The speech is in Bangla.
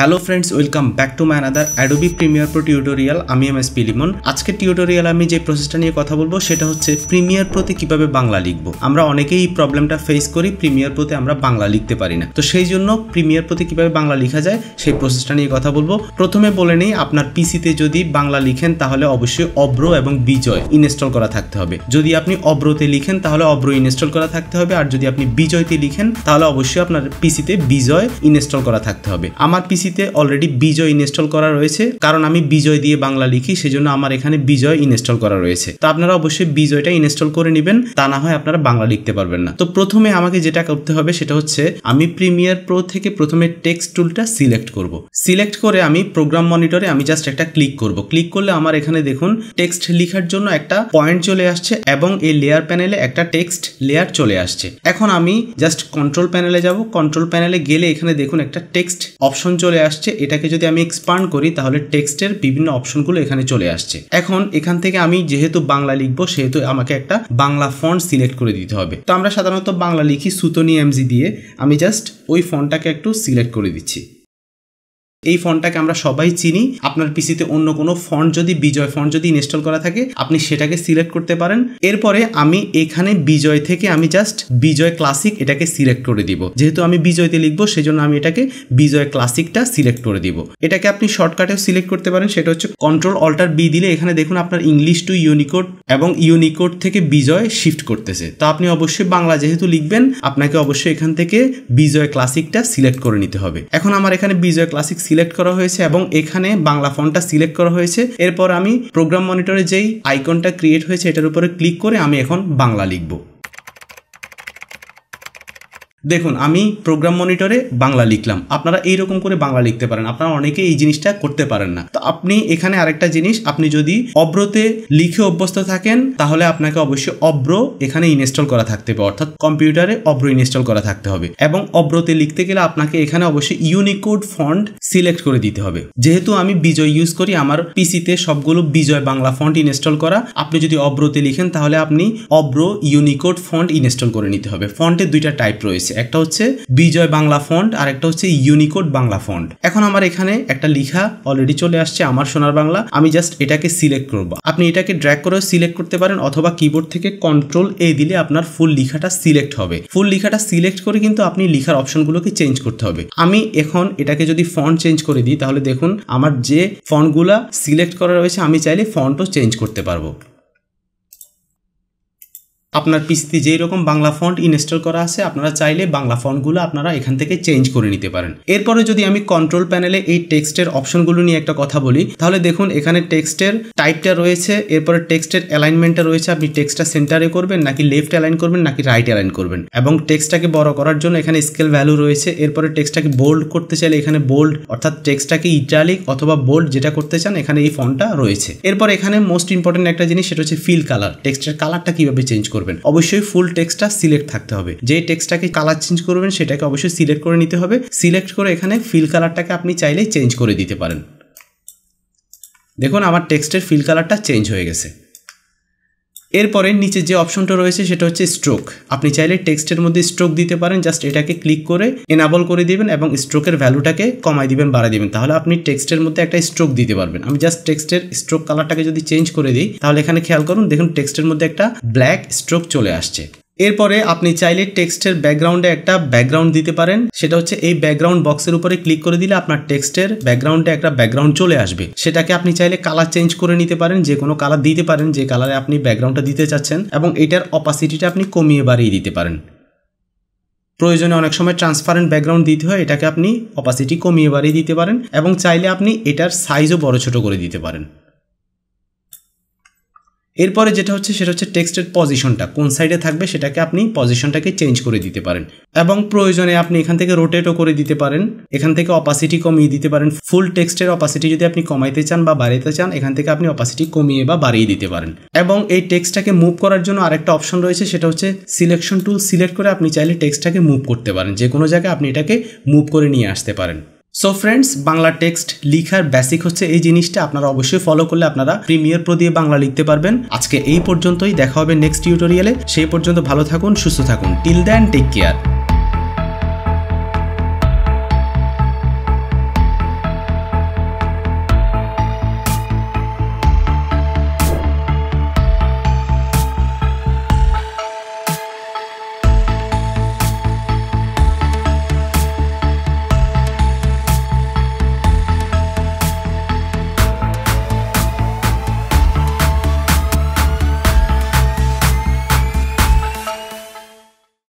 hello friends welcome back to my another Adobe Premiere Pro tutorial আমি এম এস পিলিমন আজকে টিউটোরিয়াল আমি যে প্রসেসটা নিয়ে কথা বলবো সেটা হচ্ছে প্রিমিয়ার প্রতি কিভাবে বাংলা লিখবো আমরা অনেকেই এই প্রবলেমটা ফেস করি প্রিমিয়ার প্রতি আমরা বাংলা লিখতে পারি না তো সেই জন্য প্রিমিয়ার প্রতি কিভাবে বাংলা লিখা যায় সেই প্রসেসটা নিয়ে কথা বলবো প্রথমে বলে নেই আপনার পিসিতে যদি বাংলা লিখেন তাহলে অবশ্যই অব্র এবং বিজয় ইনস্টল করা থাকতে হবে যদি আপনি অব্রতে লিখেন তাহলে অব্র ইনস্টল করা থাকতে হবে আর যদি আপনি বিজয়তে লিখেন তাহলে অবশ্যই আপনার পিসিতে বিজয় ইনস্টল করা থাকতে হবে আমার পিসি পিসিতে অলরেডি বিজয় ইনস্টল করা রয়েছে কারণ আমি বিজয় দিয়ে বাংলা লিখি সেজন্য আমার এখানে বিজয় ইনস্টল করা রয়েছে তো আপনারা অবশ্যই বিজয়টা ইনস্টল করে নেবেন তা না হয় আপনারা বাংলা লিখতে পারবেন না তো প্রথমে আমাকে যেটা করতে হবে সেটা হচ্ছে আমি প্রিমিয়ার প্রো থেকে প্রথমে টেক্সট টুলটা সিলেক্ট করব সিলেক্ট করে আমি প্রোগ্রাম মনিটরে আমি জাস্ট একটা ক্লিক করব ক্লিক করলে আমার এখানে দেখুন টেক্সট লেখার জন্য একটা পয়েন্ট চলে আসছে এবং এই লেয়ার প্যানেলে একটা টেক্সট লেয়ার চলে আসছে এখন আমি জাস্ট কন্ট্রোল প্যানেলে যাব কন্ট্রোল প্যানেলে গেলে এখানে দেখুন একটা টেক্সট অপশন চলে চলে আসছে এটাকে যদি আমি এক্সপান্ড করি তাহলে টেক্সটের বিভিন্ন অপশনগুলো এখানে চলে আসছে এখন এখান থেকে আমি যেহেতু বাংলা লিখবো সেহেতু আমাকে একটা বাংলা ফন্ট সিলেক্ট করে দিতে হবে তো আমরা সাধারণত বাংলা লিখি সুতনি এমজি দিয়ে আমি জাস্ট ওই ফন্টটাকে একটু সিলেক্ট করে দিচ্ছি এই ফন্টটাকে আমরা সবাই চিনি আপনার পিসিতে অন্য কোনো ফন্ট যদি বিজয় ফন্ট যদি ইনস্টল করা থাকে আপনি সেটাকে সিলেক্ট করতে পারেন এরপরে আমি এখানে বিজয় থেকে আমি জাস্ট বিজয় ক্লাসিক এটাকে সিলেক্ট করে দিব যেহেতু আমি বিজয়তে লিখবো সেই জন্য আমি এটাকে বিজয় ক্লাসিকটা সিলেক্ট করে দিব এটাকে আপনি শর্টকাটেও সিলেক্ট করতে পারেন সেটা হচ্ছে কন্ট্রোল অল্টার বি দিলে এখানে দেখুন আপনার ইংলিশ টু ইউনিকোড এবং ইউনিকোড থেকে বিজয় শিফট করতেছে তো আপনি অবশ্যই বাংলা যেহেতু লিখবেন আপনাকে অবশ্যই এখান থেকে বিজয় ক্লাসিকটা সিলেক্ট করে নিতে হবে এখন আমার এখানে বিজয় ক্লাসিক সিলেক্ট করা হয়েছে এবং এখানে বাংলা ফন্টটা সিলেক্ট করা হয়েছে এরপর আমি প্রোগ্রাম মনিটরে যেই আইকনটা ক্রিয়েট হয়েছে এটার উপরে ক্লিক করে আমি এখন বাংলা লিখবো দেখুন আমি প্রোগ্রাম মনিটরে বাংলা লিখলাম আপনারা এইরকম করে বাংলা লিখতে পারেন আপনারা অনেকে এই জিনিসটা করতে পারেন না তো আপনি এখানে আরেকটা জিনিস আপনি যদি অব্রতে লিখে অভ্যস্ত থাকেন তাহলে আপনাকে অবশ্যই অব্র এখানে ইনস্টল করা থাকতে হবে অর্থাৎ কম্পিউটারে অব্র ইনস্টল করা থাকতে হবে এবং অব্রতে লিখতে গেলে আপনাকে এখানে অবশ্যই ইউনিকোড ফন্ট সিলেক্ট করে দিতে হবে যেহেতু আমি বিজয় ইউজ করি আমার পিসিতে সবগুলো বিজয় বাংলা ফন্ট ইনস্টল করা আপনি যদি অব্রতে লিখেন তাহলে আপনি অব্র ইউনিকোড ফন্ট ইনস্টল করে নিতে হবে ফন্টের দুইটা টাইপ রয়েছে একটা হচ্ছে বিজয় বাংলা ফন্ট আর একটা হচ্ছে ইউনিকোড বাংলা ফন্ট এখন আমার এখানে একটা লিখা অলরেডি চলে আসছে আমার সোনার বাংলা আমি জাস্ট এটাকে সিলেক্ট করব আপনি এটাকে ড্র্যাক করেও সিলেক্ট করতে পারেন অথবা কিবোর্ড থেকে কন্ট্রোল এ দিলে আপনার ফুল লিখাটা সিলেক্ট হবে ফুল লিখাটা সিলেক্ট করে কিন্তু আপনি লিখার অপশনগুলোকে চেঞ্জ করতে হবে আমি এখন এটাকে যদি ফন্ট চেঞ্জ করে দিই তাহলে দেখুন আমার যে ফন্টগুলা সিলেক্ট করা রয়েছে আমি চাইলে ফন্টও চেঞ্জ করতে পারবো আপনার পিসিতে যেই রকম বাংলা ফন্ট ইনস্টল করা আছে আপনারা চাইলে বাংলা ফন্টগুলো আপনারা এখান থেকে চেঞ্জ করে নিতে পারেন এরপরে যদি আমি কন্ট্রোল প্যানেলে এই টেক্সটের অপশনগুলো নিয়ে একটা কথা বলি তাহলে দেখুন এখানে টেক্সটের টাইপটা রয়েছে এরপরে টেক্সটের অ্যালাইনমেন্টটা রয়েছে আপনি টেক্সটটা সেন্টারে করবেন নাকি লেফট অ্যালাইন করবেন নাকি রাইট অ্যালাইন করবেন এবং টেক্সটটাকে বড় করার জন্য এখানে স্কেল ভ্যালু রয়েছে এরপরে টেক্সটটাকে বোল্ড করতে চাইলে এখানে বোল্ড অর্থাৎ টেক্সটটাকে ইটালিক অথবা বোল্ড যেটা করতে চান এখানে এই ফন্টটা রয়েছে এরপর এখানে মোস্ট ইম্পর্টেন্ট একটা জিনিস সেটা হচ্ছে ফিল কালার টেক্সটের কালারটা কিভাবে চেঞ্জ করবে করবেন অবশ্যই ফুল টেক্সটটা সিলেক্ট থাকতে হবে যে টেক্সটটাকে কালার চেঞ্জ করবেন সেটাকে অবশ্যই সিলেক্ট করে নিতে হবে সিলেক্ট করে এখানে ফিল কালারটাকে আপনি চাইলে চেঞ্জ করে দিতে পারেন দেখুন আমার টেক্সটের ফিল কালারটা চেঞ্জ হয়ে গেছে এরপরে নিচে যে অপশনটা রয়েছে সেটা হচ্ছে স্ট্রোক আপনি চাইলে টেক্সটের মধ্যে স্ট্রোক দিতে পারেন জাস্ট এটাকে ক্লিক করে এনাবল করে দিবেন এবং স্ট্রোকের ভ্যালুটাকে কমাই দিবেন বাড়াই দিবেন তাহলে আপনি টেক্সটের মধ্যে একটা স্ট্রোক দিতে পারবেন আমি জাস্ট টেক্সটের স্ট্রোক কালারটাকে যদি চেঞ্জ করে দিই তাহলে এখানে খেয়াল করুন দেখুন টেক্সটের মধ্যে একটা ব্ল্যাক স্ট্রোক চলে আসছে এরপরে আপনি চাইলে টেক্সটের ব্যাকগ্রাউন্ডে একটা ব্যাকগ্রাউন্ড দিতে পারেন সেটা হচ্ছে এই ব্যাকগ্রাউন্ড বক্সের উপরে ক্লিক করে দিলে আপনার টেক্সটের ব্যাকগ্রাউন্ডে একটা ব্যাকগ্রাউন্ড চলে আসবে সেটাকে আপনি চাইলে কালার চেঞ্জ করে নিতে পারেন যে কোনো কালার দিতে পারেন যে কালারে আপনি ব্যাকগ্রাউন্ডটা দিতে চাচ্ছেন এবং এটার অপাসিটিটা আপনি কমিয়ে বাড়িয়ে দিতে পারেন প্রয়োজনে অনেক সময় ট্রান্সপারেন্ট ব্যাকগ্রাউন্ড দিতে হয় এটাকে আপনি অপাসিটি কমিয়ে বাড়িয়ে দিতে পারেন এবং চাইলে আপনি এটার সাইজও বড় ছোট করে দিতে পারেন এরপরে যেটা হচ্ছে সেটা হচ্ছে টেক্সটের পজিশনটা কোন সাইডে থাকবে সেটাকে আপনি পজিশনটাকে চেঞ্জ করে দিতে পারেন এবং প্রয়োজনে আপনি এখান থেকে রোটেটও করে দিতে পারেন এখান থেকে অপাসিটি কমিয়ে দিতে পারেন ফুল টেক্সটের অপাসিটি যদি আপনি কমাইতে চান বা বাড়াইতে চান এখান থেকে আপনি অপাসিটি কমিয়ে বা বাড়িয়ে দিতে পারেন এবং এই টেক্সটটাকে মুভ করার জন্য আরেকটা অপশন রয়েছে সেটা হচ্ছে সিলেকশন টুল সিলেক্ট করে আপনি চাইলে টেক্সটটাকে মুভ করতে পারেন যে কোনো জায়গায় আপনি এটাকে মুভ করে নিয়ে আসতে পারেন সো ফ্রেন্ডস বাংলা টেক্সট লিখার বেসিক হচ্ছে এই জিনিসটা আপনারা অবশ্যই ফলো করলে আপনারা প্রিমিয়ার প্রো দিয়ে বাংলা লিখতে পারবেন আজকে এই পর্যন্তই দেখা হবে নেক্সট টিউটোরিয়ালে সেই পর্যন্ত ভালো থাকুন সুস্থ থাকুন টিল দ্যান টেক কেয়ার